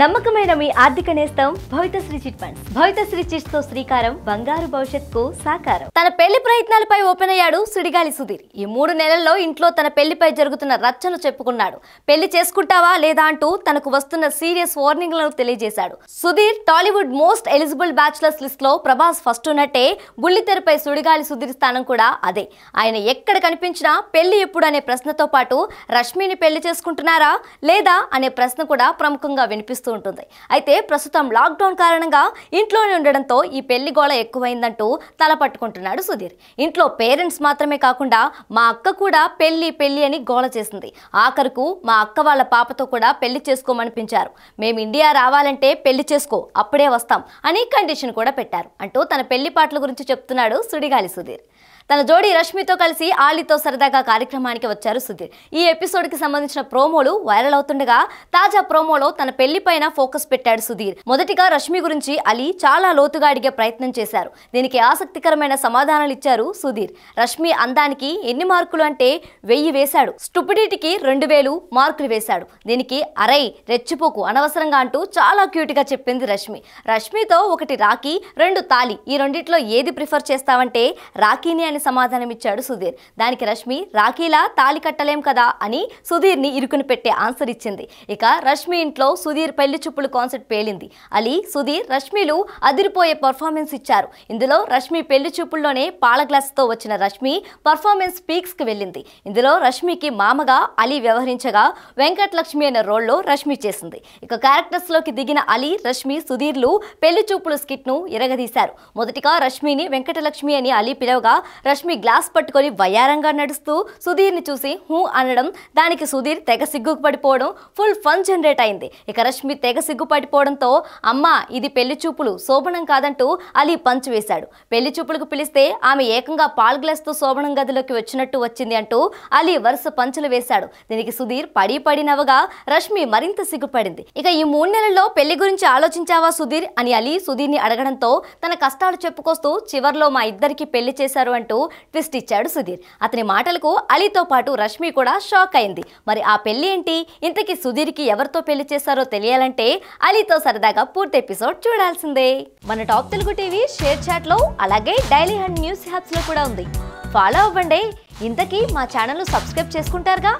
నమ్మకమైన మీ ఆర్థిక నేస్తం Bhavithasri chit funds Bhavithasri chits తో శ్రీకారం బంగారు భవిష్యత్ కు సాకారం తన పెళ్లి ప్రయత్నాలపై ఓపెన్ అయ్యాడు సుడిగాలి సుధీర్ ఈ మూడు నెలల్లో ఇంట్లో తన పెళ్లిపై జరుగుతున్న రచ్చను చెప్పుకున్నాడు పెళ్లి చేసుకుంటావా లేదా అంటూ తనకు వస్తున్న సీరియస్ లను తెలియజేశాడు Sudheer Tollywood most eligible bachelors list లో ప్రభాస్ ఫస్ట్ ఉన్నట్టే బుల్లితెరపై సుడిగాలి సుధీర్ స్థానం కూడా అదే ఆయన ఎక్కడ కనిపించినా పెళ్లి ఎప్పుడు అనే ప్రశ్నతో పాటు రష్మిని పెళ్లి చేసుకుంటున్నారా లేదా అనే ప్రశ్న కూడా ప్రముఖంగా వినిపిస్తుంది కనిపిస్తూ ఉంటుంది అయితే ప్రస్తుతం లాక్డౌన్ కారణంగా ఇంట్లోనే ఉండడంతో ఈ పెళ్లి గోళ ఎక్కువైందంటూ తల పట్టుకుంటున్నాడు సుధీర్ ఇంట్లో పేరెంట్స్ మాత్రమే కాకుండా మా అక్క కూడా పెళ్లి పెళ్లి అని గోళ చేసింది ఆఖరుకు మా అక్క వాళ్ళ పాపతో కూడా పెళ్లి చేసుకోమనిపించారు మేము ఇండియా రావాలంటే పెళ్లి చేసుకో అప్పుడే వస్తాం అని కండిషన్ కూడా పెట్టారు అంటూ తన పెళ్లి పాటల గురించి చెప్తున్నాడు సుడిగాలి సుధీర్ తన జోడి రష్మితో కలిసి ఆలీతో సరదాగా కార్యక్రమానికి వచ్చారు సుధీర్ ఈ ఎపిసోడ్ కి సంబంధించిన ప్రోమోలు వైరల్ అవుతుండగా తాజా ప్రోమోలో తన పెళ్లిపైన ఫోకస్ పెట్టాడు సుధీర్ మొదటిగా రష్మి గురించి అలీ చాలా లోతుగా అడిగే ప్రయత్నం చేశారు దీనికి ఆసక్తికరమైన సమాధానాలు ఇచ్చారు సుధీర్ రష్మి అందానికి ఎన్ని మార్కులు అంటే వెయ్యి వేశాడు స్టూపిడిటీకి రెండు వేలు మార్కులు వేశాడు దీనికి అరై రెచ్చిపోకు అనవసరంగా అంటూ చాలా క్యూట్ గా చెప్పింది రష్మి రష్మితో ఒకటి రాఖీ రెండు తాలి ఈ రెండిట్లో ఏది ప్రిఫర్ చేస్తావంటే రాఖీని అని సమాధానం సమాధానమిచ్చాడు సుధీర్ దానికి రష్మి రాఖీలా తాలి కట్టలేం కదా అని సుధీర్ని ఇరుకుని పెట్టే ఆన్సర్ ఇచ్చింది ఇక రష్మి ఇంట్లో సుధీర్ పెళ్లి చూపుల కాన్సెప్ట్ పేలింది అలీ సుధీర్ రష్మిలు అదిరిపోయే పర్ఫార్మెన్స్ ఇచ్చారు ఇందులో రష్మి పెళ్లి చూపుల్లోనే పాల గ్లాస్తో వచ్చిన రష్మి పర్ఫార్మెన్స్ పీక్స్కి వెళ్ళింది ఇందులో రష్మికి మామగా అలీ వ్యవహరించగా వెంకటలక్ష్మి అనే రోల్లో రష్మి చేసింది ఇక క్యారెక్టర్స్లోకి దిగిన అలీ రష్మి సుధీర్లు పెళ్లి స్కిట్ స్కిట్ను ఇరగదీశారు మొదటిగా రష్మిని వెంకటలక్ష్మి అని అలీ పిలవగా రష్మి గ్లాస్ పట్టుకొని వయారంగా నడుస్తూ సుధీర్ని చూసి హూ అనడం దానికి సుధీర్ తెగ సిగ్గుకు పడిపోవడం ఫుల్ ఫన్ జనరేట్ అయింది ఇక రష్మి తెగ సిగ్గుపడిపోవడంతో అమ్మ ఇది పెళ్లి చూపులు శోభనం కాదంటూ అలీ పంచ్ వేశాడు పెళ్లి చూపులకు పిలిస్తే ఆమె ఏకంగా పాల్ గ్లాస్తో శోభనం గదిలోకి వచ్చినట్టు వచ్చింది అంటూ అలీ వరుస పంచులు వేశాడు దీనికి సుధీర్ పడి పడినవగా రష్మి మరింత సిగ్గుపడింది ఇక ఈ మూడు నెలల్లో పెళ్లి గురించి ఆలోచించావా సుధీర్ అని అలీ సుధీర్ని అడగడంతో తన కష్టాలు చెప్పుకొస్తూ చివర్లో మా ఇద్దరికి పెళ్లి చేశారు అంటూ అంటూ ట్విస్ట్ ఇచ్చాడు సుధీర్ అతని మాటలకు అలీతో పాటు రష్మి కూడా షాక్ అయింది మరి ఆ పెళ్లి ఏంటి ఇంతకీ సుధీర్కి ఎవరితో పెళ్లి చేశారో తెలియాలంటే అలీతో సరదాగా పూర్తి ఎపిసోడ్ చూడాల్సిందే మన టాప్ తెలుగు టీవీ షేర్ చాట్లో అలాగే డైలీ హండ్ న్యూస్ లో కూడా ఉంది ఫాలో అవ్వండి ఇంతకీ మా ఛానల్ సబ్స్క్రైబ్ చేసుకుంటారుగా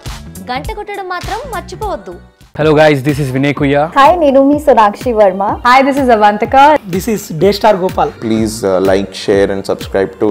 గంట కొట్టడం మాత్రం మర్చిపోవద్దు hello guys this is Vinay కుయ్యా హాయ్ నేను మీ Sonakshi Varma hi this is Avantika this is day star Gopal please like share and subscribe to